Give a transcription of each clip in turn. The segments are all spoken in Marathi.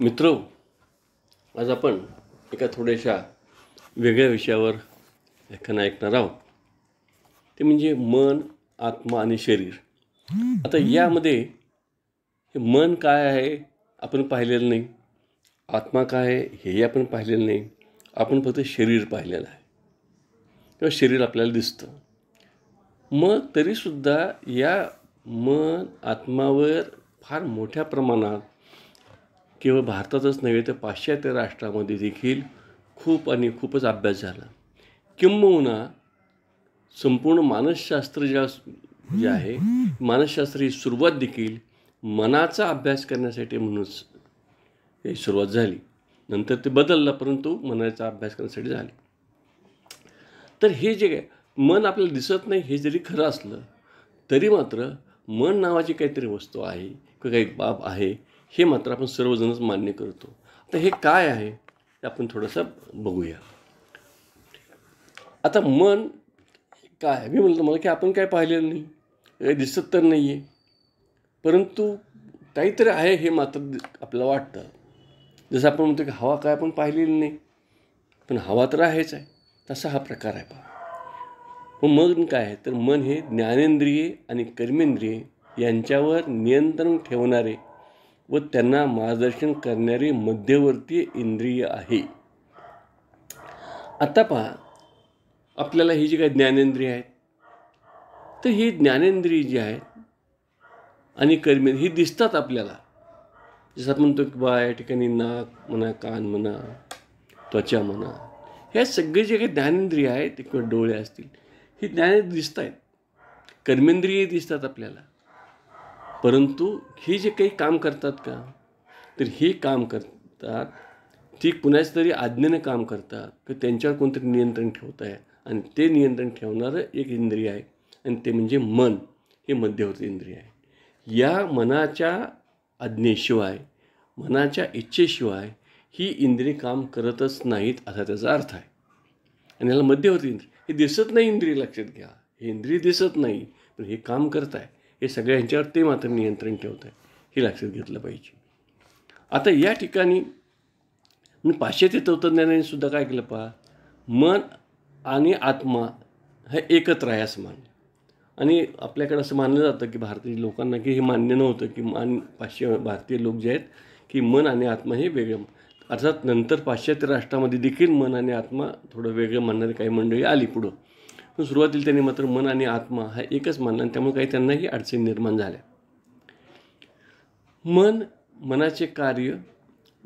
मित्र आज आपण एका थोड्याशा वेगळ्या विषयावर लेखन ऐकणार आहोत ते म्हणजे मन आत्मा आणि शरीर आता यामध्ये हे मन काय आहे आपण पाहिलेलं नाही आत्मा काय आहे हेही आपण पाहिलेलं नाही आपण फक्त शरीर पाहिलेलं आहे किंवा शरीर आपल्याला दिसतं मग तरीसुद्धा या मन आत्मावर फार मोठ्या प्रमाणात केवळ भारतातच नव्हे तर पाश्चात्य राष्ट्रामध्ये देखील खूप आणि खूपच अभ्यास झाला किंबहुना संपूर्ण मानसशास्त्र ज्या जे आहे मानसशास्त्र ही सुरुवात देखील मनाचा अभ्यास करण्यासाठी म्हणूनच हे सुरुवात झाली नंतर ते बदललं परंतु मनाचा अभ्यास करण्यासाठी झाले तर हे जे काय मन आपल्याला दिसत नाही हे जरी खरं असलं तरी मात्र मन नावाची काहीतरी वस्तू आहे किंवा काही बाब आहे हे मात्र आपण सर्वजणच मान्य करतो आता हे काय आहे ते आपण थोडंसं बघूया आता मन काय मी म्हणतो मला की आपण काय पाहिलेलं नाही दिसत तर नाही आहे परंतु काहीतरी आहे हे मात्र आपल्याला वाटतं जसं आपण म्हणतो की हवा काय आपण पाहिलेली नाही पण हवा तर आहेच आहे तसा हा प्रकार आहे पहा मग मन काय आहे तर मन हे ज्ञानेंद्रिये आणि कर्मेंद्रिये यांच्यावर नियंत्रण ठेवणारे व त्यांना मार्गदर्शन करणारी मध्यवर्ती इंद्रिय आहे आता पहा आपल्याला ही जी काय ज्ञानेंद्रिय आहेत तर ही ज्ञानेंद्रिय जी आहेत आणि कर्मे ही दिसतात आपल्याला जसं आपण म्हणतो की बा या ठिकाणी नाक म्हणा कान म्हणा त्वचा म्हणा ह्या सगळे जे काही ज्ञानेंद्रिय आहेत किंवा डोळे असतील ही ज्ञाने दिसत आहेत कर्मेंद्रिय दिसतात आपल्याला परंतु हे जे काही काम करतात का तर हे काम करतात ती कुणाच तरी आज्ञेनं काम करतात की त्यांच्यावर कोणतरी नियंत्रण ठेवत आहे आणि ते नियंत्रण ठेवणारं एक इंद्रिय आहे आणि ते म्हणजे मन हे मध्यवर्ती इंद्रिय आहे या मनाच्या आज्ञेशिवाय मनाच्या इच्छेशिवाय ही इंद्रिय काम करतच नाहीत असा त्याचा अर्थ आहे आणि ह्याला मध्यवर्ती इंद्रिय हे दिसत नाही इंद्रिय लक्षात घ्या हे इंद्रिय दिसत नाही पण हे काम करत आहे हे सगळ्या ह्यांच्यावर ते मात्र नियंत्रण ठेवत आहे हे लक्षात घेतलं पाहिजे आता या ठिकाणी पाचशे ते तंत्रज्ञानाने सुद्धा काय केलं पहा मन आणि आत्मा हे एकत्र आहे असं मान्य आणि आपल्याकडे असं मानलं जातं की भारतीय लोकांना की हे मान्य नव्हतं की मान पाचशे भारतीय लोक जे आहेत की मन आणि आत्मा हे वेगळं अर्थात नंतर पाश्चात्य राष्ट्रामध्ये देखील मन आणि आत्मा थोडं वेगळं मानणारी काही मंडळी आली पुढं पण सुरुवातीला त्यांनी मात्र मन आणि आत्मा हा एकच मानला आणि त्यामुळे काही त्यांनाही अडचणी निर्माण झाल्या मन मनाचे कार्य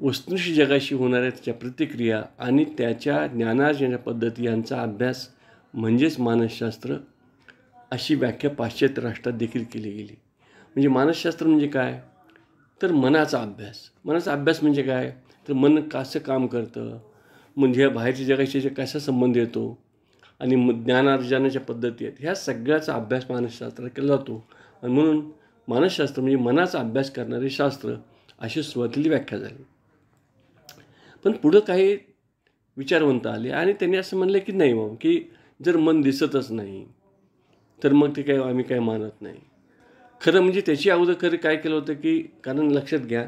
वस्तूंशी जगाशी होणाऱ्या त्याच्या प्रतिक्रिया आणि त्याच्या ज्ञानार्जनाच्या पद्धती यांचा अभ्यास म्हणजेच मानसशास्त्र अशी व्याख्या पाश्चात्य राष्ट्रात देखील केली गेली म्हणजे मानसशास्त्र म्हणजे काय तर मनाचा अभ्यास मनाचा अभ्यास म्हणजे काय तर मन कसं काम करतं म्हणजे बाहेरच्या जगाशी कसा संबंध येतो आणि ज्ञानार्जनाच्या पद्धती आहेत ह्या सगळ्याचा अभ्यास मानसशास्त्रात केला जातो आणि म्हणून मानसशास्त्र म्हणजे मनाचा अभ्यास करणारे शास्त्र अशी सुरुवातीली व्याख्या झाली पण पुढं काही विचारवंत आले आणि त्यांनी असं म्हणलं की नाही मग की जर मन दिसतच नाही तर मग ते काय आम्ही काय मानत नाही खरं म्हणजे त्याची अगोदर खरं काय केलं होतं की कारण लक्षात घ्या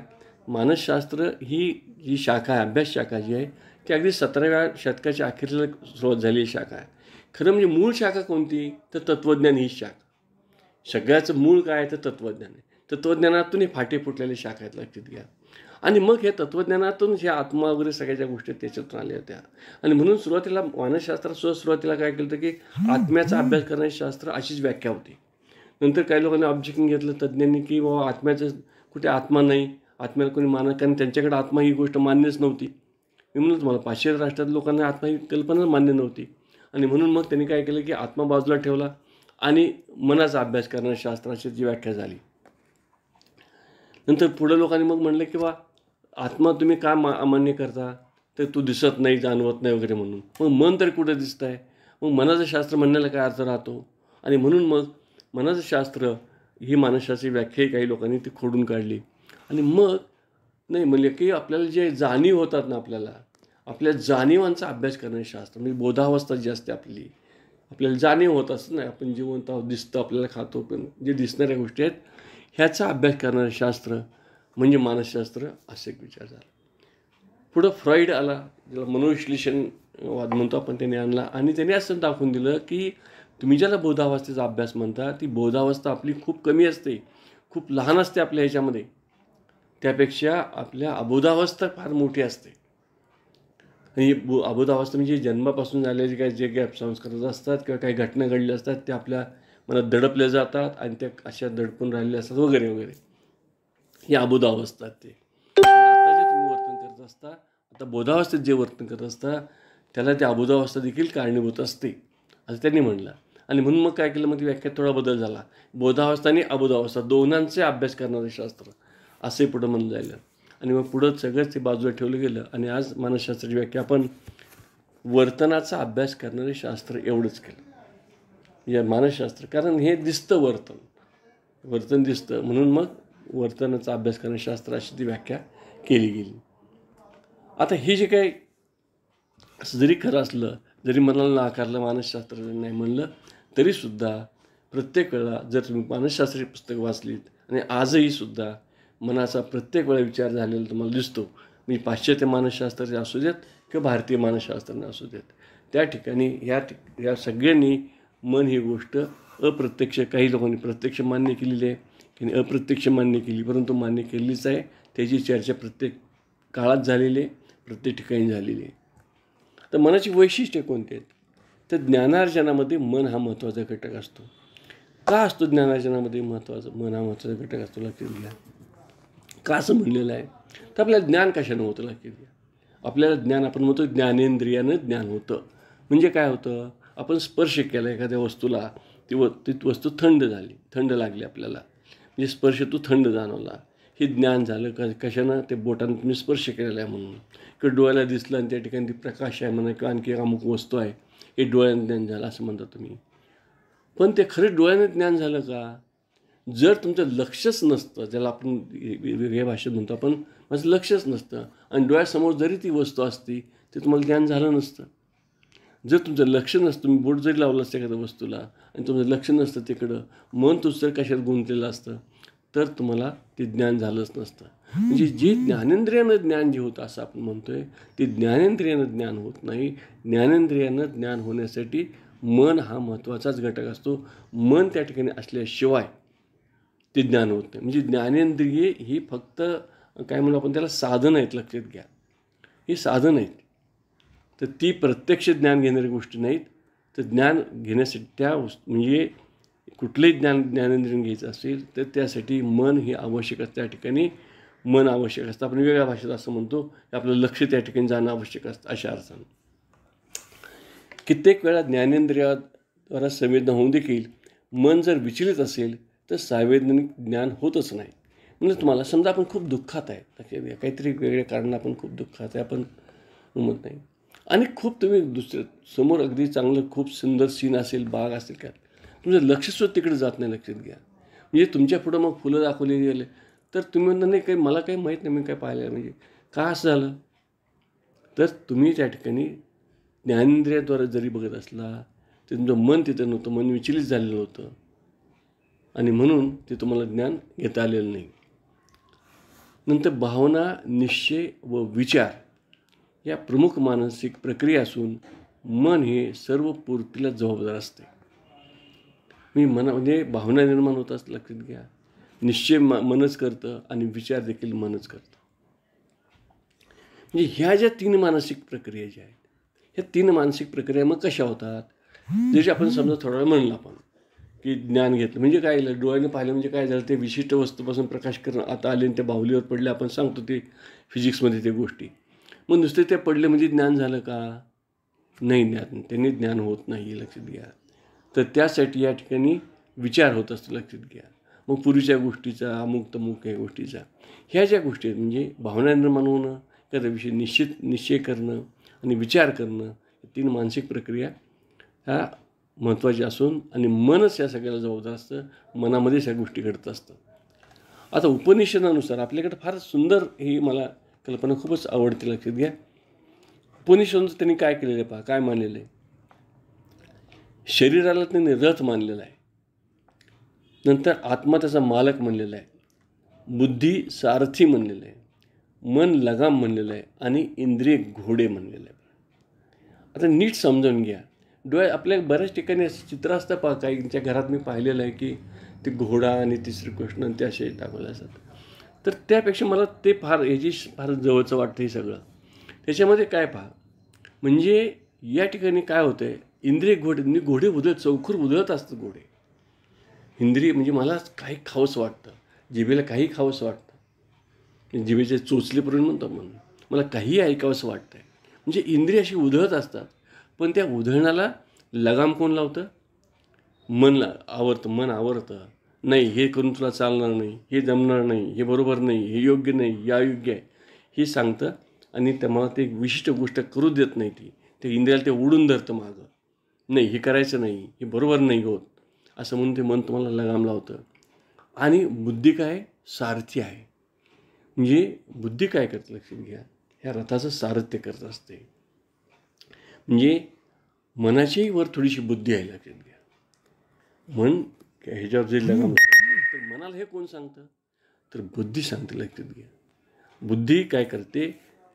मानसशास्त्र ही जी शाखा आहे अभ्यास शाखा जी आहे ती अगदी सतराव्या शतकाच्या अखेरीला सुरुवात झालेली शाखा आहे खरं म्हणजे मूळ शाखा कोणती तर तत्त्वज्ञान ही शाखा सगळ्याचं मूळ काय आहे तर तत्त्वज्ञान आहे तत्त्वज्ञानातून हे फाटे फुटलेले शाखा आहेत लक्षात घ्या आणि मग हे तत्त्वज्ञानातून ह्या आत्मा वगैरे सगळ्याच्या गोष्टी त्याच्यातून आल्या होत्या आणि म्हणून सुरुवातीला मानसशास्त्रात सुरुवातीला काय केलं होतं की आत्म्याचा अभ्यास करण्याचे शास्त्र अशीच व्याख्या होती नंतर काही लोकांनी ऑब्जेक्शन घेतलं तज्ज्ञांनी की बाबा आत्म्याचं कुठे आत्मा नाही आत्म्याला कोणी मानत कारण त्यांच्याकडे आत्मा ही गोष्ट मान्यच नव्हती मी म्हणून तुम्हाला पाचशे राष्ट्रात लोकांना आत्मा ही कल्पना मान्य नव्हती आणि म्हणून मग त्यांनी काय केलं की आत्मा बाजूला ठेवला आणि मनाचा अभ्यास करणं शास्त्राची जी व्याख्या झाली नंतर पुढे लोकांनी मग म्हणलं की बा आत्मा तुम्ही का मा अमान्य करता तर तू दिसत नाही जाणवत नाही वगैरे म्हणून मग मन तर कुठं दिसत आहे मग मनाचं शास्त्र म्हणण्याला काय अर्थ राहतो आणि म्हणून मग मनाचं शास्त्र ही मानसशास्त्री व्याख्याही काही लोकांनी ती खोडून काढली आणि मग नाही म्हणले की आपल्याला जे जाणीव होतात ना आपल्याला आपल्या जाणीवांचा अभ्यास करणे शास्त्र म्हणजे बोधावस्था जी असते आपली आपल्याला जाणीव होत असं नाही आपण जिवंत आहोत दिसतं आपल्याला खातो पण जे दिसणाऱ्या गोष्टी आहेत ह्याचा अभ्यास करणारे शास्त्र म्हणजे मानसशास्त्र असे एक विचार झाला पुढं फ्रॉईड आला ज्याला मनोविश्लेषणवाद म्हणतो आपण त्याने आणला आणि त्याने असं दाखवून दिलं की तुम्ही ज्याला बोधावस्थेचा अभ्यास म्हणता ती बोधावस्था आपली खूप कमी असते खूप लहान असते आपल्या ह्याच्यामध्ये त्यापेक्षा आपल्या अबोधावस्था फार मोठी असते आणि अबोधावस्था म्हणजे जन्मापासून झालेले काही जे गॅप संस्कार असतात किंवा काही घटना घडल्या असतात त्या आपल्या मनात दडपल्या जातात आणि त्या अशा दडपून राहिल्या असतात वगैरे वगैरे ही अवस्था ते आता जे तुम्ही वर्तन करत असता आता बोधावस्थेत जे वर्तन करत असता त्याला त्या अबोधावस्था देखील कारणीभूत असते असं त्यांनी म्हणलं आणि म्हणून मग काय केलं मग ती व्याख्यात थोडा बदल झाला बोधावस्था आणि अबोधावस्था दोघांचे अभ्यास करणारे शास्त्र असे पुढं म्हणून जायला आणि मग पुढं सगळंच ते बाजूला ठेवलं गेलं आणि आज मानसशास्त्राची व्याख्या आपण वर्तनाचा अभ्यास करणारे शास्त्र एवढंच केलं या मानसशास्त्र कारण हे दिसतं वर्तन वर्तन दिसतं म्हणून मग वर्तनाचा अभ्यास करणारे शास्त्र अशी ती व्याख्या केली गेली आता हे जे काही जरी खरं असलं जरी मनाला नाकारलं मानसशास्त्र नाही म्हणलं तरीसुद्धा प्रत्येक वेळा जर तुम्ही मानसशास्त्रीय पुस्तकं वाचलीत आणि आजही सुद्धा मनाचा प्रत्येक वेळा विचार झालेला तुम्हाला दिसतो मी पाश्चात्य मानसशास्त्राचे असू देत किंवा भारतीय मानसशास्त्राने असू देत त्या ठिकाणी या ठिक या सगळ्यांनी मन ही गोष्ट अप्रत्यक्ष काही लोकांनी प्रत्यक्ष मान्य केलेली आहे की अप्रत्यक्ष मान्य केली परंतु मान्य केलेलीच आहे त्याची चर्चा प्रत्येक काळात झालेली आहे प्रत्येक ठिकाणी झालेली आहे तर मनाची वैशिष्ट्ये कोणती आहेत तर ज्ञानार्जनामध्ये मन हा महत्त्वाचा घटक असतो का असतो ज्ञानार्जनामध्ये महत्त्वाचा मन हा महत्त्वाचा घटक असतो लक्षात का असं म्हणलेलं आहे तर आपल्याला ज्ञान कशानं होतं लागेल आपल्याला ज्ञान आपण म्हणतो ज्ञानेंद्रियानं ज्ञान होतं म्हणजे काय होतं आपण स्पर्श केला एखाद्या वस्तूला ती व ती वस्तू थंड झाली थंड लागली आपल्याला म्हणजे स्पर्श तू थंड जाणवला हे ज्ञान झालं क कशानं ते बोटानं तुम्ही स्पर्श केलेला आहे म्हणून किंवा डोळ्याला दिसलं आणि त्या ठिकाणी ती प्रकाश आहे म्हणा किंवा आणखी अमुक वस्तू आहे हे डोळ्यानं ज्ञान झालं असं म्हणता तुम्ही पण ते खरं डोळ्यानं ज्ञान झालं का जर तुमचं लक्षच नसतं ज्याला आपण वेगळ्या भाषेत म्हणतो आपण माझं लक्षच नसतं आणि डोळ्यासमोर जरी ती वस्तू असती ते तुम्हाला ज्ञान झालं नसतं जर तुमचं लक्ष नसतं तुम्ही बोट जरी लावलं असतं एखाद्या वस्तूला आणि तुमचं लक्ष नसतं तिकडं मन तुझं कशात गुंतलेलं असतं तर तुम्हाला ते ज्ञान झालंच नसतं म्हणजे जे ज्ञानेंद्रियानं ज्ञान जे होतं असं आपण म्हणतो आहे ते ज्ञानेंद्रियानं ज्ञान होत नाही ज्ञानेंद्रियानं ज्ञान होण्यासाठी मन हा महत्त्वाचाच घटक असतो मन त्या ठिकाणी असल्याशिवाय ते ज्ञान होत नाही म्हणजे ज्ञानेंद्रिये ही फक्त काय म्हणू आपण त्याला साधन आहेत लक्षात घ्या ही साधन आहेत तर ती प्रत्यक्ष ज्ञान घेणारी गोष्टी नाहीत तर ज्ञान घेण्यासाठी त्या म्हणजे कुठलंही ज्ञान ज्ञानेंद्रिय घ्यायचं असेल तर त्यासाठी मन हे आवश्यक असतं त्या ठिकाणी मन आवश्यक असतं आपण वेगळ्या भाषेत असं म्हणतो की आपलं लक्ष त्या ठिकाणी जाणं आवश्यक असतं अशा अर्थानं कित्येक वेळा ज्ञानेंद्रियाद्वारा संवेदना होऊन देखील मन जर विचलित असेल तर संवैज्ञानिक ज्ञान होतच नाही म्हणजे तुम्हाला समजा आपण खूप दुःखात आहे काहीतरी वेगळ्या कारण आपण खूप दुःखात आहे आपण उमत नाही आणि खूप तुम्ही दुसरं समोर अगदी चांगलं खूप सुंदर सीन असेल बाग असेल काय तुमचं लक्षसुद्धा तिकडे जात नाही लक्षात घ्या म्हणजे तुमच्या पुढं मग फुलं दाखवली गेले तर तुम्ही म्हणता नाही काही मला काही माहीत नाही मी काय पाहिलं म्हणजे का असं झालं तर तुम्ही त्या ठिकाणी ज्ञानेंद्रियाद्वारे जरी बघत असला तर तुमचं मन तिथं नव्हतं मन विचलित झालेलं होतं आणि म्हणून ते तुम्हाला ज्ञान घेता आलेलं नाही नंतर भावना निश्चय व विचार या प्रमुख मानसिक प्रक्रिया असून मन हे सर्व पूर्तीला जबाबदार असते मी मनामध्ये म्हणजे भावना निर्माण होतात लक्षात घ्या निश्चय मनच करतं आणि विचार देखील मनच करतं म्हणजे ह्या ज्या तीन मानसिक प्रक्रिया ज्या आहेत ह्या तीन मानसिक प्रक्रिया मग कशा होतात ज्याची आपण समजा थोडा वेळ म्हणलं आपण की ज्ञान घेतलं म्हणजे काय डोळ्याने पाहिलं म्हणजे काय झालं ते विशिष्ट वस्तूपासून प्रकाश करणं आता आले आणि त्या बाहुलीवर पडले आपण सांगतो ते फिजिक्समध्ये ते गोष्टी मग नुसते ते पडले म्हणजे ज्ञान झालं का नाही ज्ञान त्यांनी ज्ञान होत नाही लक्षात घ्या तर त्यासाठी या ठिकाणी विचार होत असतो लक्षात घ्या मग पूर्वीच्या गोष्टीचा अमुक तमुक या गोष्टीचा ह्या ज्या गोष्टी आहेत म्हणजे भावना निर्माण होणं एखाद्याविषयी निश्चित निश्चय करणं आणि विचार करणं तीन मानसिक प्रक्रिया ह्या महत्त्वाची असून आणि मनच या सगळ्याला जबाबदार असतं मनामध्येच ह्या गोष्टी घडत असतात आता उपनिषदानुसार आपल्याकडे फार सुंदर ही मला कल्पना खूपच आवडते लक्षात घ्या उपनिषदांचं त्यांनी काय केलेलं आहे पहा काय मानलेलं आहे शरीराला त्यांनी रथ मानलेला आहे नंतर आत्मा त्याचा मालक म्हणलेला आहे बुद्धी सारथी म्हणलेलं आहे मन लगाम म्हणलेलं आहे आणि इंद्रिय घोडे म्हणलेलं आहे आता नीट समजावून घ्या डोळे आपल्या बऱ्याच ठिकाणी असं चित्र असतं पहा काहींच्या घरात मी पाहिलेलं आहे की ते घोडा आणि ते श्रीकृष्ण ते असे दाखवले असतात तर त्यापेक्षा मला ते फार याची फार जवळचं वाटतं हे सगळं त्याच्यामध्ये काय पहा म्हणजे या ठिकाणी काय होतं आहे इंद्रिय घोडे म्हणजे घोडे उधळत चौखूर उधळत असतं घोडे इंद्रिय म्हणजे मला काही खावंसं वाटतं जिभेला काही खावंसं वाटतं म्हणजे जिभेचे चोचले म्हणतो म्हणून मला काही ऐकावंसं वाटतं आहे म्हणजे इंद्रिय अशी उधळत असतात पण त्या उधळणाला लगाम कोण लावतं मन ला आवडतं मन आवडतं नाही हे करून तुला चालणार नाही हे जमणार नाही हे बरोबर नाही हे योग्य नाही या योग्य आहे हे सांगतं आणि त्या मला ते विशिष्ट गोष्ट करू देत नाही ती ते इंद्रियाला ते उडून धरतं मागं नाही हे करायचं नाही हे बरोबर नाही होत असं म्हणून ते मन तुम्हाला लगाम लावतं आणि बुद्धी काय सारथी आहे म्हणजे बुद्धी काय करतं लक्षात घ्या ह्या रथाचं सारथ्य करत असते म्हणजे मनाची वर थोडीशी बुद्धी आहे लक्षात घ्या मन ह्याच्यावर जे लगाम तर मनाला हे कोण सांगतं तर बुद्धी सांगते लक्षात घ्या बुद्धी काय करते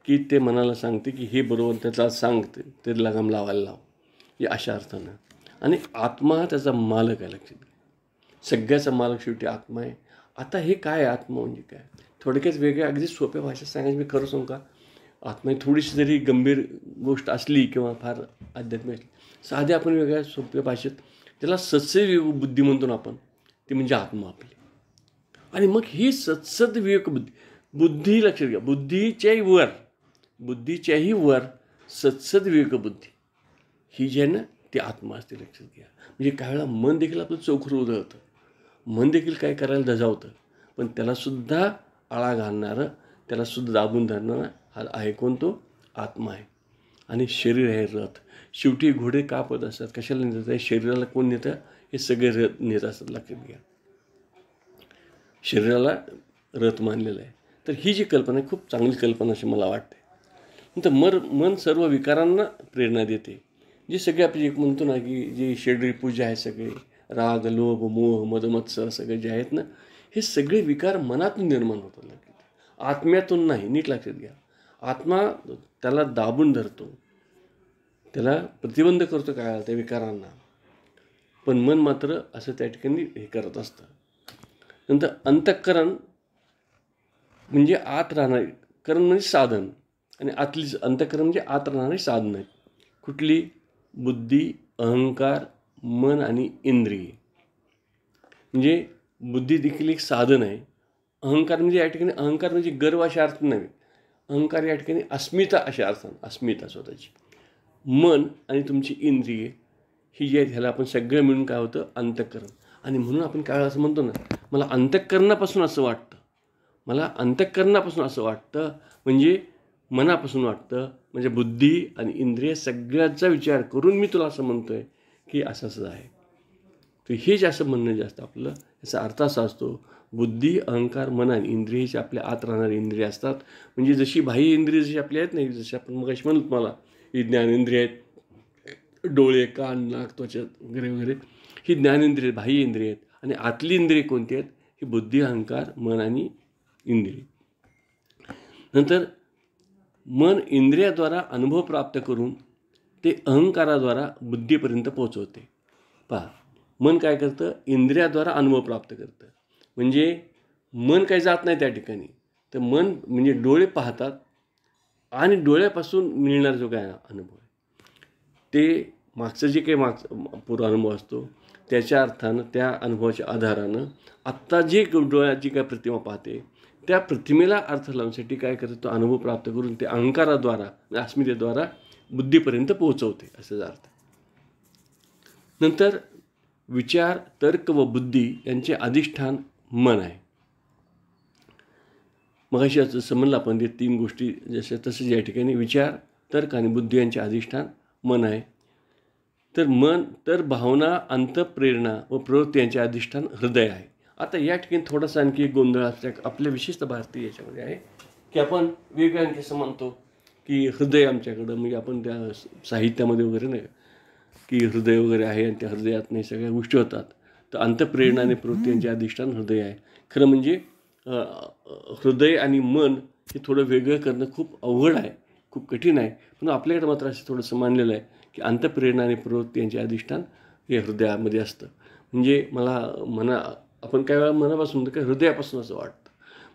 की ते मनाला सांगते की हे बरोबर त्याचा सांगते ते लगाम लावायला लाव हे अशा अर्थानं आणि आत्मा त्याचा मालक आहे लक्षात घ्या सगळ्याचा मालक शेवटी आत्मा आहे आता हे काय आत्मा म्हणजे काय थोडक्यात वेगळ्या अगदी सोप्या भाषेत सांगायचं मी खरं सांगू का आत्मा थोडीशी जरी गंभीर गोष्ट असली किंवा फार आध्यात्मिक असली साधे आपण वेगळ्या सोप्या भाषेत त्याला सत्सविवेक बुद्धी म्हणतो आपण ती म्हणजे आत्मा आपली आणि मग ही सत्सद विवेक बुद्धी बुद्धी लक्षात घ्या बुद्धीच्याही वर बुद्धीच्याही वर सत्सद विवेक बुद्धी ही जी आहे ना ती आत्मा असते लक्षात घ्या म्हणजे काही वेळा मन देखील आपलं चौखर उधळतं मन देखील काय करायला दजावतं पण त्यालासुद्धा आळा घालणारं त्यालासुद्धा दाबून धरणार हा आहे कोण तो आत्मा आहे आणि शरीर आहे रथ शेवटी घोडे कापत असतात कशाला नेतात शरीराला कोण नेतं हे सगळे रथ नेत असतात लक्षात घ्या शरीराला रथ मानलेलं आहे तर ही जी कल्पना आहे खूप चांगली कल्पना अशी मला वाटते नंतर मर मन सर्व विकारांना प्रेरणा देते जे सगळे आपण एक म्हणतो ना की जे शरीर पूजा आहे सगळे राग लोभ मोह मदमत्सर सगळे जे आहेत ना हे सगळे विकार मनातून निर्माण होतात आत्म्यातून नाही नीट लक्षात घ्या आत्मा त्याला दाबून धरतो त्याला प्रतिबंध करतो काय त्या विकारांना पण मन मात्र असं त्या ठिकाणी हे करत असतं नंतर अंतःकरण म्हणजे आत राहणारी करण म्हणजे साधन आणि आतली अंतःकरण म्हणजे आत राहणारी साधनं कुठली बुद्धी अहंकार मन आणि इंद्रिय म्हणजे बुद्धी देखील एक साधन आहे अहंकार म्हणजे या ठिकाणी अहंकार म्हणजे गर्व अशा अर्थ नव्हे अहंकार या ठिकाणी अस्मिता अशा अर्थानं अस्मिता स्वतःची मन आणि तुमची इंद्रिये ही जी आहेत ह्याला आपण सगळं मिळून काय होतं अंतःकरण आणि म्हणून आपण काय असं म्हणतो ना मला अंतःकरणापासून असं वाटतं मला अंतःकरणापासून असं वाटतं म्हणजे मनापासून वाटतं म्हणजे बुद्धी आणि इंद्रिय सगळ्याचा विचार करून मी तुला असं म्हणतो आहे की असं असं आहे तर हे जे असं म्हणणं जे असतं आपलं याचा अर्थ असा असतो बुद्धी अहंकार मनान इंद्रियची आपल्या आत राहणारे इंद्रिय असतात म्हणजे जशी बाह्य इंद्रिय जशी आपली आहेत नाही जशी आपण मग म्हणू तुम्हाला ही ज्ञानेंद्रिय आहेत डोळे कान नाक त्वचा वगैरे वगैरे ही ज्ञानेंद्रिय बाह्य इंद्रिय आहेत आणि आतली इंद्रिय कोणती आहेत ही बुद्धी अहंकार मन आणि इंद्रिय नंतर मन इंद्रियाद्वारा अनुभव प्राप्त करून ते अहंकाराद्वारा बुद्धीपर्यंत पोहोचवते पहा मन काय करतं इंद्रियाद्वारा अनुभव प्राप्त करतं म्हणजे मन काही जात नाही त्या ठिकाणी तर मन म्हणजे डोळे पाहतात आणि डोळ्यापासून मिळणार जो काय अनुभव आहे ते मागचं जे काही मागचं पूर्व अनुभव असतो त्याच्या अर्थानं त्या अनुभवाच्या आधारानं आत्ता जे डोळ्यात जी काय प्रतिमा पाहते त्या प्रतिमेला अर्थ लावण्यासाठी काय करतो तो अनुभव प्राप्त करून ते अहंकाराद्वारा अस्मितेद्वारा बुद्धीपर्यंत पोहोचवते असाच अर्थ नंतर विचार तर्क व बुद्धी यांचे अधिष्ठान मन आहे मग अशी असं समजलं आपण ते तीन गोष्टी जसे तसेच या ठिकाणी विचार तर्क आणि बुद्धी यांचे अधिष्ठान मन आहे तर मन तर भावना अंतप्रेरणा व प्रवृत्ती यांचे अधिष्ठान हृदय आहे आता या ठिकाणी थोडासा आणखी गोंधळ असल्या आपल्या विशिष्ट भारतीय याच्यामध्ये आहे की आपण वेगवेगळ्या असं म्हणतो की हृदय आमच्याकडं म्हणजे आपण त्या साहित्यामध्ये वगैरे नाही की हृदय वगैरे आहे आणि त्या हृदयात नाही सगळ्या गोष्टी होतात तर अंतप्रेरणा आणि प्रवृत्ती यांचे अधिष्ठान हृदय आहे खरं म्हणजे हृदय आणि मन हे थोडं वेगळं करणं खूप अवघड आहे खूप कठीण आहे पण आपल्याकडे मात्र असं थोडंसं मानलेलं आहे की अंतप्रेरणा आणि प्रवृत्ती यांचे अधिष्ठान हे हृदयामध्ये असतं म्हणजे मला मना आपण काय वेळा मनापासून काय हृदयापासून असं वाटतं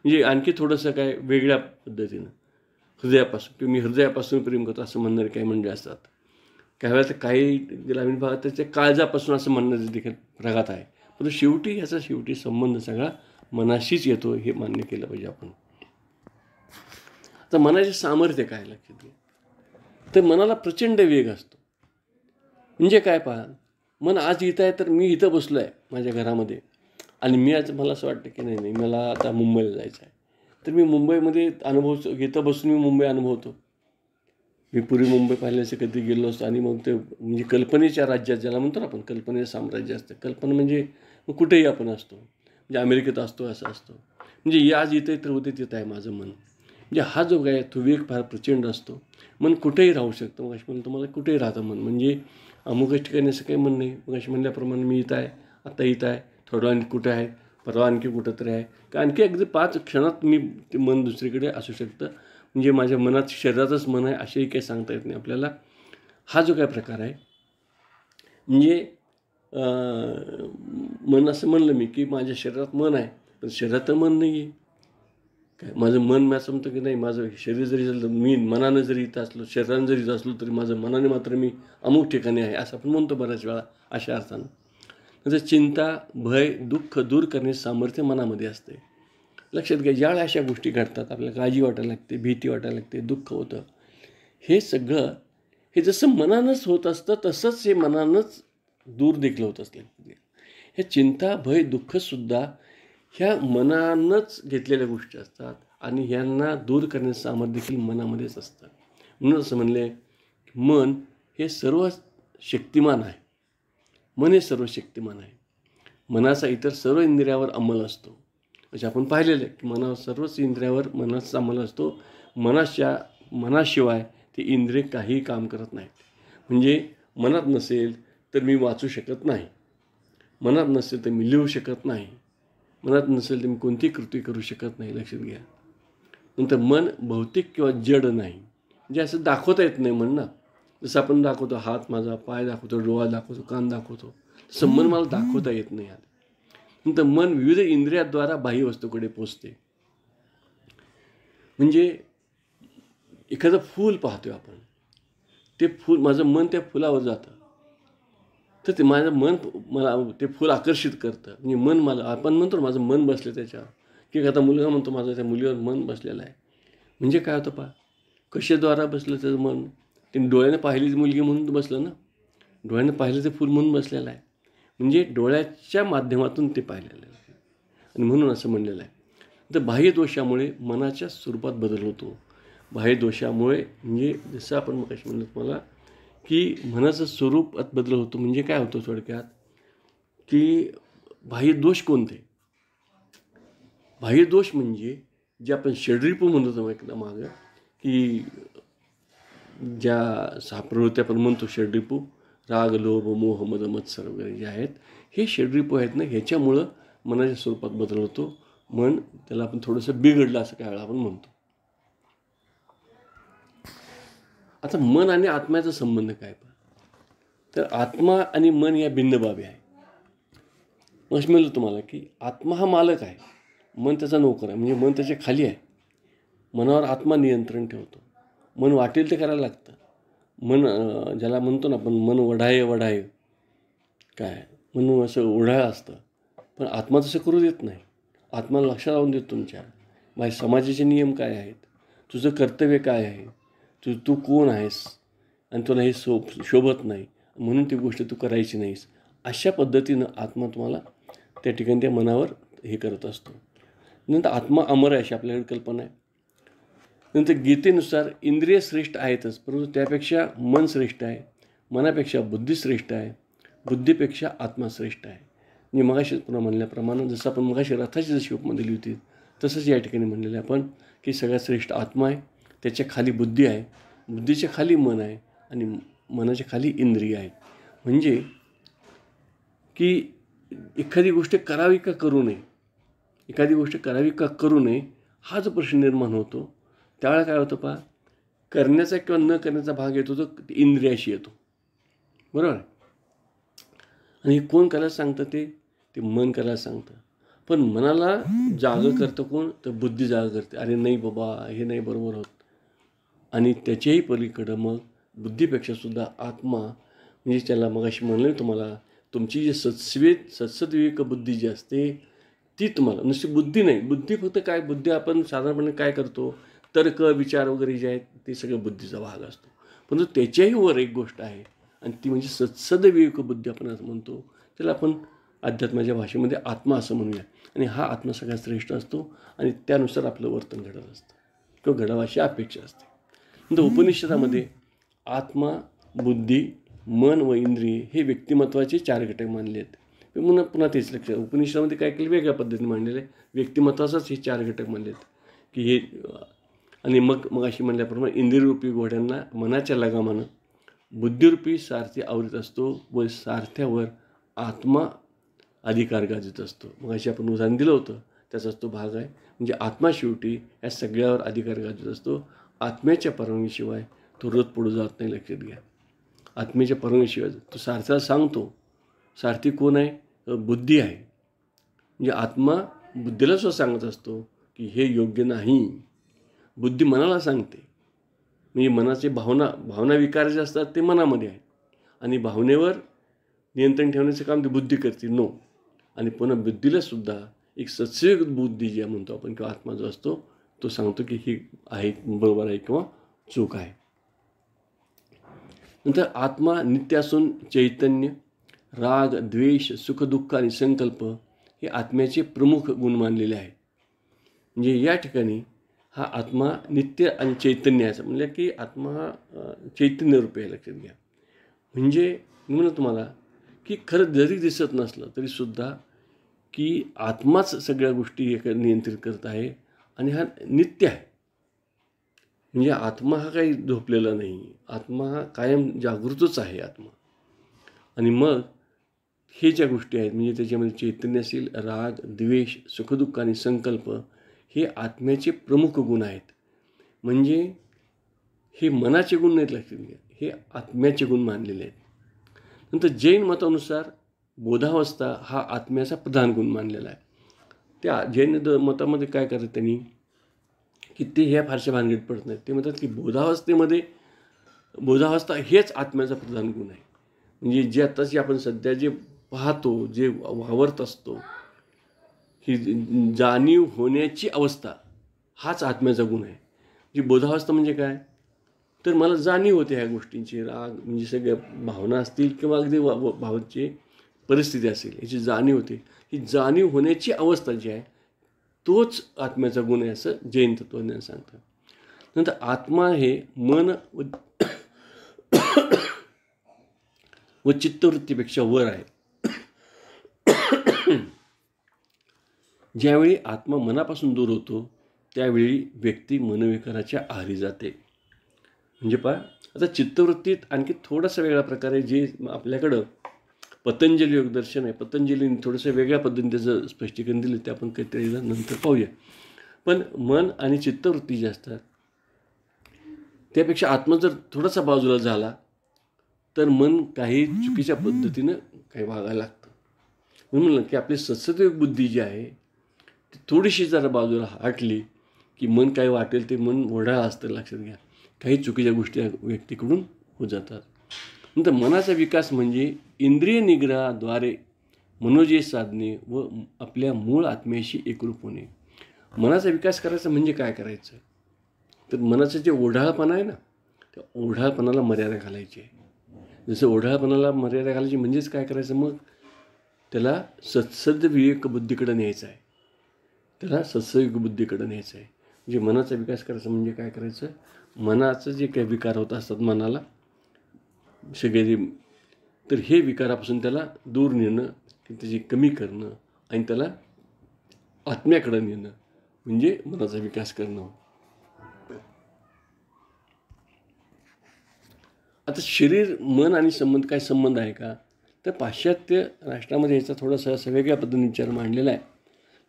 म्हणजे आणखी थोडंसं काय वेगळ्या पद्धतीनं हृदयापासून किंवा मी हृदयापासून प्रेम करतो असं म्हणणारे काही म्हणजे असतात काही वेळेला तर काही ग्रामीण भागात त्याच्या काळजापासून असं म्हणणं देखील रगात आहे परंतु शेवटी ह्याचा शेवटी संबंध सगळा मनाशीच येतो हे मान्य केलं पाहिजे आपण आता मनाचे सामर्थ्य काय लक्षात घ्या तर मनाला प्रचंड वेग असतो म्हणजे काय पहा मन आज इथं आहे तर मी इथं बसलो आहे माझ्या घरामध्ये आणि मी आज मला असं वाटतं की नाही नाही मला आता मुंबईला जायचं आहे तर मी मुंबईमध्ये अनुभव इथं बसून मी मुंबई अनुभवतो मी पूर्वी मुंबई पाहिल्याचं कधी गेलो असतो आणि मग ते म्हणजे कल्पनेच्या राज्यात ज्याला म्हणतो ना आपण कल्पनेचं साम्राज्य असतं कल्पना म्हणजे मग कुठेही आपण असतो म्हणजे अमेरिकेत असतो असं असतो म्हणजे आज इथे तर उद्या तिथं आहे माझं मन म्हणजे हा जो काय वेग फार प्रचंड असतो मन कुठेही राहू शकतो मग म्हणून तुम्हाला कुठेही राहतं मन म्हणजे अमुकच ठिकाणी असं काही मन नाही मग म्हणल्याप्रमाणे मी इथं आहे आता इथं आहे थोडं आणखी कुठं आहे परवा आणखी कुठं तरी आहे का आणखी अगदी पाच क्षणात मी ते मन दुसरीकडे असू शकतं म्हणजे माझ्या मनात शरीरातच मन आहे असेही काही सांगता येत नाही आपल्याला हा जो काय प्रकार आहे म्हणजे मन असं म्हणलं मी की माझ्या शरीरात मन आहे पण शरीरात तर मन नाही आहे काय माझं मन मी असं की नाही माझं शरीर जरी झालं मी मनानं जरी इथं असलो शरीरानं जरी असलो तरी माझं मनाने मात्र मी अमुक ठिकाणी आहे असं आपण म्हणतो बऱ्याच वेळा अशा अर्थानं म्हणजे चिंता भय दुःख दूर करण्याचे सामर्थ्य मनामध्ये असते लक्षात घ्या ज्यावेळा अशा गोष्टी घडतात आपल्याला काळजी वाटायला लागते भीती वाटायला लागते दुःख होतं हे सगळं हे जसं मनानंच होत असतं तसंच हे मनानंच दूर देखील होत असलं हे चिंता भय दुःखसुद्धा ह्या मनानंच घेतलेल्या गोष्टी असतात आणि ह्यांना दूर करण्याचं सामर्थ्य देखील मनामध्येच असतं म्हणून असं म्हणले मन हे सर्व शक्तिमान आहे मन हे सर्व शक्तिमान आहे मनाचा इतर सर्व इंद्रियावर अंमल असतो असे आपण पाहिलेलं आहे की मनावर सर्वच इंद्रियावर मनाचा सामान असतो मनाच्या मनाशिवाय ते इंद्रिय काही काम करत नाहीत म्हणजे मनात नसेल तर मी वाचू शकत नाही मनात नसेल तर मी लिहू शकत नाही मनात नसेल तर मी कोणती कृती करू शकत नाही लक्षात घ्या नंतर मन भौतिक किंवा जड नाही जे म्हणजे असं दाखवता येत नाही मन ना जसं आपण दाखवतो हात माझा पाय दाखवतो डोळा दाखवतो कान दाखवतो तसं मन मला दाखवता येत नाही आले नंतर मन विविध इंद्रियाद्वारा बाह्य वस्तूकडे पोचते म्हणजे एखादं फूल पाहतो आपण ते फूल माझं मन त्या फुलावर जातं तर ते माझं मन मला ते फूल आकर्षित करतं म्हणजे मन मला आपण म्हणतो माझं मन बसलं त्याच्यावर की एखादा मुलगा म्हणतो माझं त्या मुलीवर मन बसलेलं आहे म्हणजे काय होतं पा कशाद्वारा बसलं त्याचं मन ते डोळ्याने पाहिली मुलगी म्हणून बसलं ना डोळ्याने पाहिलं ते फूल म्हणून बसलेलं आहे म्हणजे डोळ्याच्या माध्यमातून ते पाहिलेलं आहे आणि म्हणून असं म्हणलेलं आहे तर बाह्यदोषामुळे मनाच्या स्वरूपात बदल होतो बाह्य दोषामुळे म्हणजे जसं आपण मग म्हणलं तुम्हाला की मनाचं स्वरूप बदल होतो म्हणजे काय होतं थोडक्यात की बाह्यदोष कोणते बाह्यदोष म्हणजे जे आपण षडरिपू म्हणतो तो एकदा मागं की ज्या साप्रवृत्ती आपण म्हणतो षडरिपू राग लोभ मोह मद मत्सर वगैरे जे आहेत हे शेड्रीप आहेत ना ह्याच्यामुळं मनाच्या स्वरूपात बदल होतो मन त्याला आपण थोडंसं बिघडलं असं काय वेळा आपण म्हणतो आता मन आणि आत्म्याचा संबंध काय पण तर आत्मा आणि मन या भिन्न बाबी आहे मग म्हणलं तुम्हाला की आत्मा हा मालक आहे मन त्याचा नोकर आहे म्हणजे मन त्याच्या खाली आहे मनावर आत्मा नियंत्रण ठेवतो मन वाटेल ते करायला लागतं मन ज्याला म्हणतो ना आपण मन वढाय वढाय काय म्हणून असं ओढाय असतं पण आत्मा तसं करू देत नाही आत्मा लक्षात लावून देत तुमच्या माझ्या समाजाचे नियम काय आहेत तुझं कर्तव्य काय आहे तू तू कोण आहेस आणि तुला हे सो शोभत नाही म्हणून ती गोष्ट तू करायची नाहीस अशा पद्धतीनं आत्मा तुम्हाला त्या ठिकाणी त्या मनावर हे करत असतो नंतर आत्मा अमर आहे अशी आपल्याकडे कल्पना आहे नंतर गीतेनुसार इंद्रिय श्रेष्ठ आहेतच परंतु त्यापेक्षा मन श्रेष्ठ आहे मनापेक्षा बुद्धी श्रेष्ठ आहे बुद्धीपेक्षा आत्मा श्रेष्ठ आहे मी मगाशीच पुन्हा म्हणल्याप्रमाणे जसं आपण मगाशी रथाची जशी उपमा दिली होती तसंच या ठिकाणी म्हणलेलं आहे आपण की सगळ्यात श्रेष्ठ आत्मा आहे त्याच्या खाली बुद्धी आहे बुद्धीच्या खाली मन आहे आणि मनाच्या खाली इंद्रिय आहे म्हणजे की एखादी गोष्ट करावी का करू नये एखादी गोष्ट करावी का करू नये हा जो प्रश्न निर्माण होतो त्यावेळेला काय होतं पहा करण्याचा किंवा न करण्याचा भाग येतो तो इंद्रियाशी येतो बरोबर आणि हे कोण करायला सांगतं ते ते मन करायला सांगतं पण मनाला जागं करतं कोण तर बुद्धी जागं करते अरे नाही बाबा हे नाही बरोबर होत आणि त्याच्याही पलीकडं मग बुद्धीपेक्षा सुद्धा आत्मा म्हणजे त्याला मग अशी म्हणलं तुम्हाला तुमची जी सत्सवे सत्सद्वेक बुद्धी जी असते ती तुम्हाला नुसती बुद्धी नाही बुद्धी फक्त काय बुद्धी आपण साधारणपणे काय करतो तर्क विचार वगैरे जे आहेत ते सगळं बुद्धीचा भाग असतो परंतु त्याच्याही वर एक गोष्ट आहे आणि ती म्हणजे सत्सद विवेक बुद्धी आपण असं म्हणतो त्याला आपण अध्यात्माच्या भाषेमध्ये आत्मा असं म्हणूया आणि हा आत्मा सगळ्यात श्रेष्ठ असतो आणि त्यानुसार आपलं वर्तन घडत असतं किंवा घडावाची अपेक्षा असते नंतर म्हणजे उपनिषदामध्ये आत्मा बुद्धी मन व इंद्रिय हे व्यक्तिमत्वाचे चार घटक मानले आहेत म्हणून पुन्हा तेच लक्ष उपनिषदामध्ये काय केलं वेगळ्या पद्धतीने मांडलेलं आहे व्यक्तिमत्वाचाच हे चार घटक मानले आहेत की हे आणि मग मग अशी म्हणल्याप्रमाणे इंद्रियरूपी घोड्यांना मनाच्या लगामानं बुद्धिरूपी सारथी आवरीत असतो व सारथ्यावर आत्मा अधिकार गाजत असतो मग अशी आपण उदाहरण दिलं होतं त्याचाच तो भाग आहे म्हणजे आत्मा शेवटी या सगळ्यावर अधिकार गाजत असतो आत्म्याच्या परवानगीशिवाय तो रथ पडू जात नाही लक्षात घ्या आत्म्याच्या परवानगीशिवाय तो सारथ्याला सांगतो सारथी कोण आहे बुद्धी आहे म्हणजे आत्मा बुद्धीला सुद्धा सांगत असतो की हे योग्य नाही बुद्धी मनाला सांगते म्हणजे मनाचे भावना भावना विकार जे असतात ते मनामध्ये आहेत आणि भावनेवर नियंत्रण ठेवण्याचं काम ती बुद्धी करते नो आणि पुन्हा बुद्धीला सुद्धा एक सत्सैव बुद्धी जी म्हणतो आपण किंवा आत्मा जो असतो तो सांगतो की ही आहे बरोबर आहे किंवा चूक आहे नंतर आत्मा नित्य असून चैतन्य राग द्वेष सुखदुःख आणि संकल्प हे आत्म्याचे प्रमुख गुण मानलेले आहेत म्हणजे या ठिकाणी हा आत्मा नित्य आणि चैतन्याचा म्हणजे की आत्मा हा चैतन्यरूपी आहे लक्षात घ्या म्हणजे मी म्हणत तुम्हाला की खरं जरी दिसत नसलं तरीसुद्धा की आत्माच सगळ्या गोष्टी एक नियंत्रित करत आहे आणि हा नित्य आहे म्हणजे आत्मा हा काही झोपलेला नाही आत्मा हा कायम जागृतच आहे आत्मा आणि मग हे ज्या गोष्टी आहेत म्हणजे त्याच्यामध्ये चैतन्य असेल राग द्वेष सुखदुःख आणि संकल्प हे आत्म्याचे प्रमुख गुण आहेत म्हणजे हे मनाचे गुण नाहीत लक्षात हे आत्म्याचे गुण मानलेले आहेत नंतर जैन मतानुसार बोधावस्था हा आत्म्याचा प्रधान गुण मानलेला आहे त्या जैन मतामध्ये काय करतात त्यांनी की ते ह्या फारशा भानगडीत पडत नाहीत ते म्हणतात की बोधावस्थेमध्ये बोधावस्था हेच आत्म्याचा प्रधान गुण आहे म्हणजे जे आत्ताशी आपण सध्या जे पाहतो जे वावरत असतो ही जाणीव होण्याची अवस्था हाच आत्म्याचा गुण आहे जी म्हणजे बोधावस्था म्हणजे काय तर मला जाणीव होते ह्या गोष्टींची राग म्हणजे सगळ्या भावना असतील किंवा अगदी भावचे परिस्थिती असेल याची जाणीव होते ही जाणीव होण्याची अवस्था जी आहे तोच आत्म्याचा गुण आहे असं जैन तत्वज्ञान सांगतं नंतर आत्मा हे मन व व चित्तवृत्तीपेक्षा वर आहे ज्यावेळी आत्मा मनापासून दूर होतो त्यावेळी व्यक्ती मनोविकाराच्या आहारी जाते म्हणजे पहा आता चित्तवृत्तीत आणखी थोडासा वेगळ्या प्रकारे जे आपल्याकडं पतंजली योगदर्शन आहे पतंजलीने थोडंसं वेगळ्या पद्धतीने त्याचं स्पष्टीकरण दिलं ते आपण काहीतरी नंतर पाहूया पण मन आणि चित्तवृत्ती जे असतात त्यापेक्षा आत्मा जर थोडासा बाजूला झाला तर मन काही चुकीच्या पद्धतीनं काही वागायला लागतं म्हणून म्हणलं की आपली सत्सदयोग बुद्धी जी आहे थोडीशी जरा बाजूला हटली की मन काय वाटेल ते मन ओढा असतं लक्षात घ्या काही चुकीच्या गोष्टी व्यक्तीकडून होत जातात नंतर मनाचा विकास म्हणजे इंद्रिय निग्रहाद्वारे मनोजय साधणे व आपल्या मूळ आत्म्याशी एकरूप होणे मनाचा विकास करायचा म्हणजे काय करायचं तर मनाचं जे ओढाळपणा आहे ना त्या ओढाळपणाला मर्यादा घालायची आहे जसं ओढाळपणाला मर्यादा घालायची म्हणजेच काय करायचं मग त्याला सत्सद विवेक बुद्धीकडे न्यायचं आहे त्याला सत्सयुग बुद्धीकडे न्यायचं आहे म्हणजे मनाचा विकास करायचा म्हणजे काय करायचं मनाचं जे काही विकार होत असतात मनाला सगळे तर हे विकारापासून त्याला दूर नेणं त्याची कमी करणं आणि त्याला आत्म्याकडे नेणं म्हणजे मनाचा विकास करणं आता शरीर मन आणि संबंध काय संबंध आहे का तर पाश्चात्य राष्ट्रामध्ये याचा थोडासा वेगळ्या पद्धतीने विचार मांडलेला आहे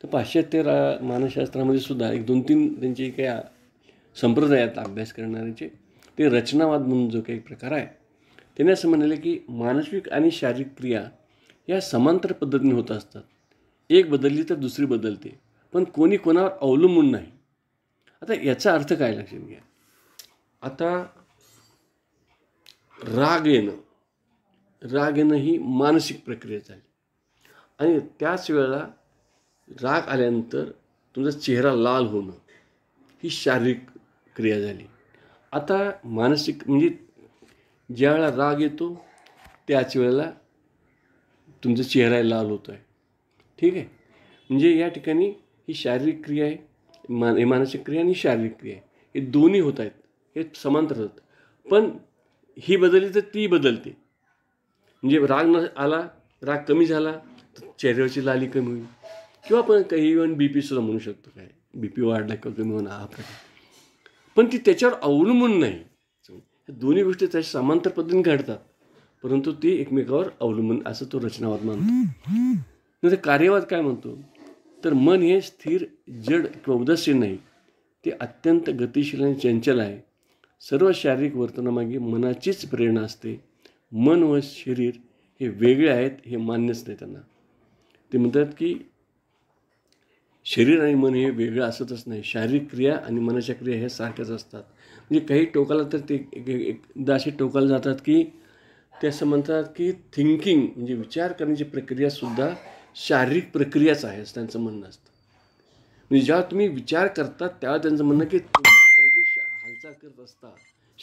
तर पाश्चात्य रा मानसशास्त्रामध्ये सुद्धा एक दोन तीन त्यांचे काही संप्रदायात अभ्यास करणाऱ्याचे ते रचनावाद म्हणून जो काही प्रकार आहे त्याने असं म्हणाले की मानसिक आणि शारीरिक क्रिया या समांतर पद्धतीने होत असतात एक बदलली तर दुसरी बदलते पण कोणी कोणावर अवलंबून नाही आता याचा अर्थ काय लक्षात घ्या आता राग येणं राग येणं ही मानसिक प्रक्रिया झाली आणि त्याच वेळेला राग आल्यानंतर तुमचा चेहरा लाल होणं ही शारीरिक क्रिया झाली आता मानसिक म्हणजे ज्या वेळेला राग येतो त्याच वेळेला तुमचा चेहरा लाल होतो आहे ठीक आहे म्हणजे या ठिकाणी ही शारीरिक क्रिया आहे मान मानसिक क्रिया आणि शारीरिक क्रिया आहे हे दोन्ही होत आहेत हे समांतर होतात पण ही बदलली तर ती बदलते म्हणजे राग न आला राग कमी झाला तर चेहऱ्यावरची लाली कमी होईल किंवा आपण काही इव्हन बी पी सुद्धा म्हणू शकतो काय बी पी वाढला किंवा तुम्ही म्हणा हा प्रकार पण ती त्याच्यावर अवलंबून नाही दोन्ही गोष्टी त्याच्या समांतर पद्धतीने घडतात परंतु ती एकमेकावर अवलंबून असं तो रचनावाद मानतो नंतर कार्यवाद काय म्हणतो तर मन हे स्थिर जड किंवा उदासीन नाही ते अत्यंत गतिशील आणि चंचल आहे सर्व शारीरिक वर्तनामागे मनाचीच प्रेरणा असते मन व शरीर हे वेगळे आहेत हे मान्यच नाही त्यांना ते म्हणतात की शरीर आणि मन हे वेगळं असतच नाही शारीरिक क्रिया आणि मनाच्या क्रिया ह्या सारख्याच असतात म्हणजे काही टोकाला तर ते एक एकदा असे टोकाला जातात की ते असं म्हणतात की थिंकिंग म्हणजे विचार करण्याची प्रक्रियासुद्धा शारीरिक प्रक्रियाच आहे असं त्यांचं म्हणणं असतं म्हणजे जेव्हा तुम्ही विचार करता तेव्हा त्यांचं म्हणणं की काहीतरी हालचाल करत असता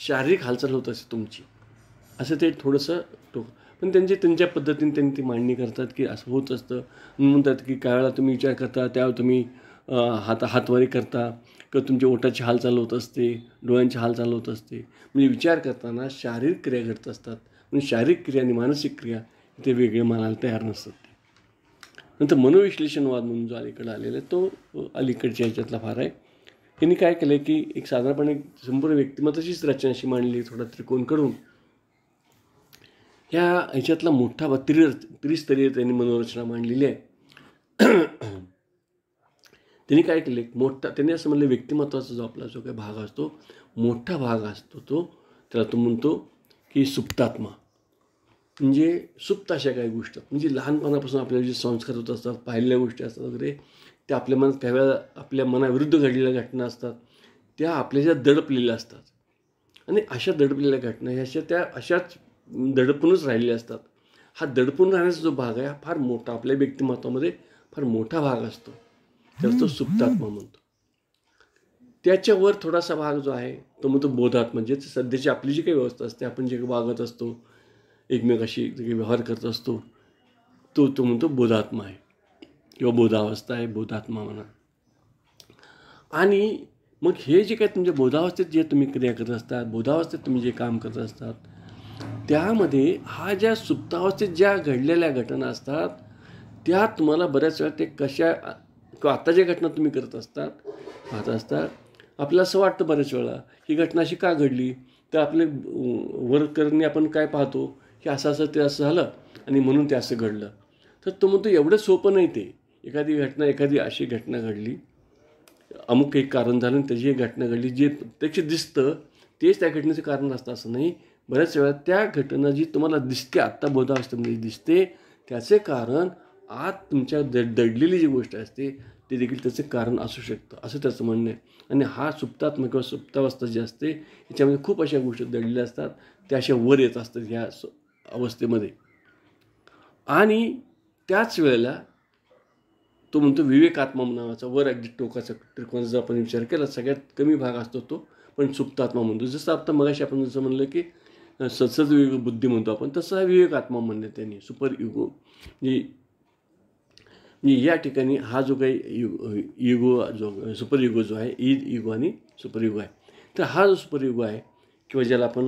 शारीरिक हालचाल होत असते तुमची असं ते थोडंसं टोक पण त्यांची त्यांच्या पद्धतीने त्यांनी ती मांडणी करतात की असं होत असतं म्हणतात की काय वेळा तुम्ही विचार करता त्यावेळेला तुम्ही हात हातवारी करता किंवा तुमच्या ओठाची हालचाल होत असते डोळ्यांची हालचाल होत असते म्हणजे विचार करताना शारीरिक क्रिया घडत असतात म्हणजे शारीरिक क्रिया आणि मानसिक क्रिया ते वेगळे मानायला तयार नसतात नंतर मनोविश्लेषणवाद म्हणून जो अलीकडं आलेला आहे तो अलीकडच्या ह्याच्यातला फार आहे त्यांनी काय केलं की एक साधारणपणे संपूर्ण व्यक्तिमत्वाचीच रचना अशी मांडली थोडा त्रिकोण करून ह्या ह्याच्यातला मोठा भाग त्रि त्रिस्तरीय त्यांनी मनोरचना मांडलेली आहे त्यांनी काय केले मोठा त्यांनी असं म्हणलं व्यक्तिमत्वाचा जो आपला जो काही भाग असतो मोठा भाग असतो तो त्याला तो म्हणतो की सुप्तात्मा म्हणजे सुप्त अशा काही गोष्ट म्हणजे लहानपणापासून आपल्याला जे संस्कार होत असतात पाहिलेल्या गोष्टी असतात वगैरे त्या आपल्या मनात काही वेळा आपल्या मनाविरुद्ध घडलेल्या घटना असतात त्या आपल्या ज्या दडपलेल्या असतात आणि अशा दडपलेल्या घटना अशा त्या अशाच दडपूनच राहिलेले असतात हा दडपून राहण्याचा जो भाग आहे हा फार मोठा आपल्या व्यक्तिमत्वामध्ये फार मोठा भाग असतो त्याला तो सुप्तात्मा म्हणतो त्याच्यावर थोडासा भाग जो आहे तो म्हणतो बोधात म्हणजे सध्याची आपली जी काही व्यवस्था असते आपण जे वागत असतो एकमेकाशी जे काही व्यवहार करत असतो तो तो म्हणतो बोधात्मा आहे किंवा बोधावस्था आहे बोधात्मा म्हणा आणि मग हे जे काय तुमच्या बोधावस्थेत जे तुम्ही क्रिया करत असतात बोधावस्थेत तुम्ही जे काम करत असतात त्यामध्ये हा ज्या सुप्तावस्थेत ज्या घडलेल्या घटना असतात त्या तुम्हाला बऱ्याच वेळा ते कशा किंवा आता ज्या घटना तुम्ही करत असतात पाहत असतात आपल्याला असं वाटतं बऱ्याच वेळा ही घटना अशी का घडली तर आपले वर्क आपण काय पाहतो की असं असं ते असं झालं आणि म्हणून ते असं घडलं तर तो म्हणतो एवढं सोपं नाही ते एखादी घटना एखादी अशी घटना घडली अमुक एक कारण झालं त्याची एक घटना घडली जे प्रत्यक्ष दिसतं तेच त्या घटनेचं कारण असतं असं नाही बऱ्याच वेळा त्या घटना जी तुम्हाला दिसते आत्ता जी म्हणजे दिसते त्याचे कारण आत तुमच्या द दडलेली जी गोष्ट असते ते देखील त्याचं कारण असू शकतं असं त्याचं म्हणणं आहे आणि हा सुप्तात्म किंवा सुप्तावस्था जी असते याच्यामध्ये खूप अशा गोष्टी दडलेल्या असतात त्या अशा वर येत असतात ह्या अवस्थेमध्ये आणि त्याच वेळेला तो म्हणतो विवेकात्मा नावाचा वर अगदी टोकाचा त्रिकोणाचा जर आपण विचार केला सगळ्यात कमी भाग असतो तो पण सुप्तात्मा म्हणतो जसं आता मगाशी आपण जसं म्हणलं की विवेक बुद्धी म्हणतो आपण तसा विवेक आत्मा म्हणले त्यांनी सुपर युगो म्हणजे म्हणजे या ठिकाणी हा जो काही युग युगो जो सुपर युगो जो आहे ईद युगो आणि सुपर युगो आहे तर हा जो सुपर युगो आहे किंवा ज्याला आपण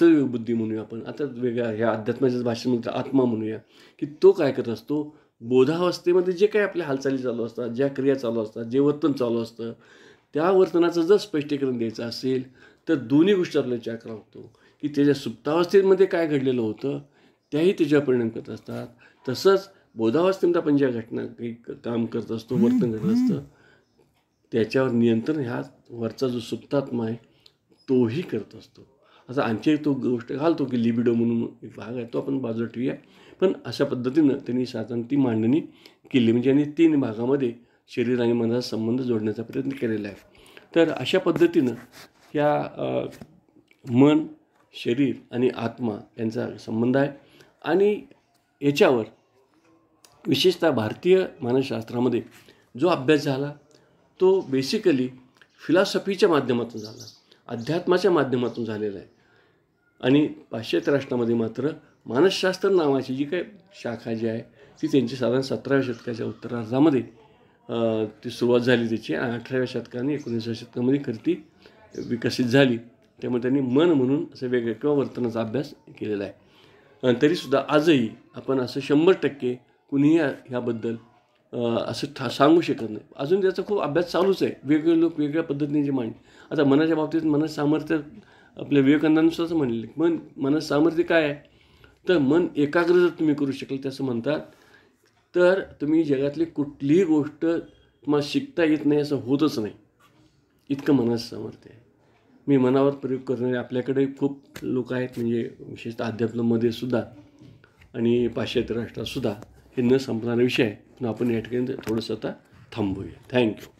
विवेक बुद्धी म्हणूया आपण आता वेगळ्या ह्या अध्यात्माच्या भाषेमध्ये आत्मा म्हणूया की तो काय करत असतो बोधावस्थेमध्ये जे काही आपल्या हालचाली चालू असतात ज्या क्रिया चालू असतात जे वर्तन चालू असतं त्या वर्तनाचं जर स्पष्टीकरण द्यायचं असेल तर दोन्ही गोष्टी आपल्याला चॅक लागतो की त्याच्या सुप्तावस्थेमध्ये काय घडलेलं होतं त्याही त्याच्यावर परिणाम करत असतात तसंच बोधावस्थेमध्ये आपण ज्या घटना काही काम करत असतो वर्तन करत असतं त्याच्यावर नियंत्रण ह्या वरचा जो सुप्तात्मा आहे तोही करत असतो आता आणखी एक तो गोष्ट घालतो की लिबिडो म्हणून एक भाग आहे तो आपण बाजूला ठेवूया पण अशा पद्धतीनं त्यांनी साधारण ती मांडणी केली म्हणजे यांनी तीन भागामध्ये शरीर आणि मनाचा संबंध जोडण्याचा प्रयत्न केलेला आहे तर अशा पद्धतीनं ह्या मन शरीर आणि आत्मा यांचा संबंध आहे आणि याच्यावर विशेषतः भारतीय मानसशास्त्रामध्ये जो अभ्यास झाला तो बेसिकली फिलॉसॉफीच्या माध्यमातून झाला अध्यात्माच्या माध्यमातून झालेला आहे आणि पाश्चात्य राष्ट्रामध्ये मात्र मानसशास्त्र नावाची जी काही शाखा जी आहे ती त्यांची साधारण सतराव्या शतकाच्या उत्तरार्धामध्ये ती सुरुवात झाली त्याची अठराव्या शतकाने एकोणीसाव्या शतकामध्ये करती विकसित झाली त्यामुळे त्यांनी मन म्हणून असं वेगळं किंवा वर्तनाचा अभ्यास केलेला आहे आणि तरीसुद्धा आजही आपण असं शंभर टक्के कुणीही ह्याबद्दल असं ठा सांगू शकत नाही अजून त्याचा खूप अभ्यास चालूच आहे वेगवेगळे लोक वेगळ्या पद्धतीने जे मांड आता मनाच्या बाबतीत मन सामर्थ्य आपल्या विवेकानंदानुसारच म्हणले मन मन सामर्थ्य काय आहे तर मन एकाग्र जर तुम्ही करू शकल असं म्हणतात तर तुम्ही जगातली कुठलीही गोष्ट तुम्हाला शिकता येत नाही असं होतच नाही इतकं मनाचं सामर्थ्य आहे मी मनावर प्रयोग करणारे आपल्याकडे खूप लोक आहेत म्हणजे विशेषतः अध्यात्ममध्ये सुद्धा आणि पाश्चात्य राष्ट्रातसुद्धा हे न संपणारा विषय आहे पण आपण या ठिकाणी थोडंसं आता थांबूया थँक्यू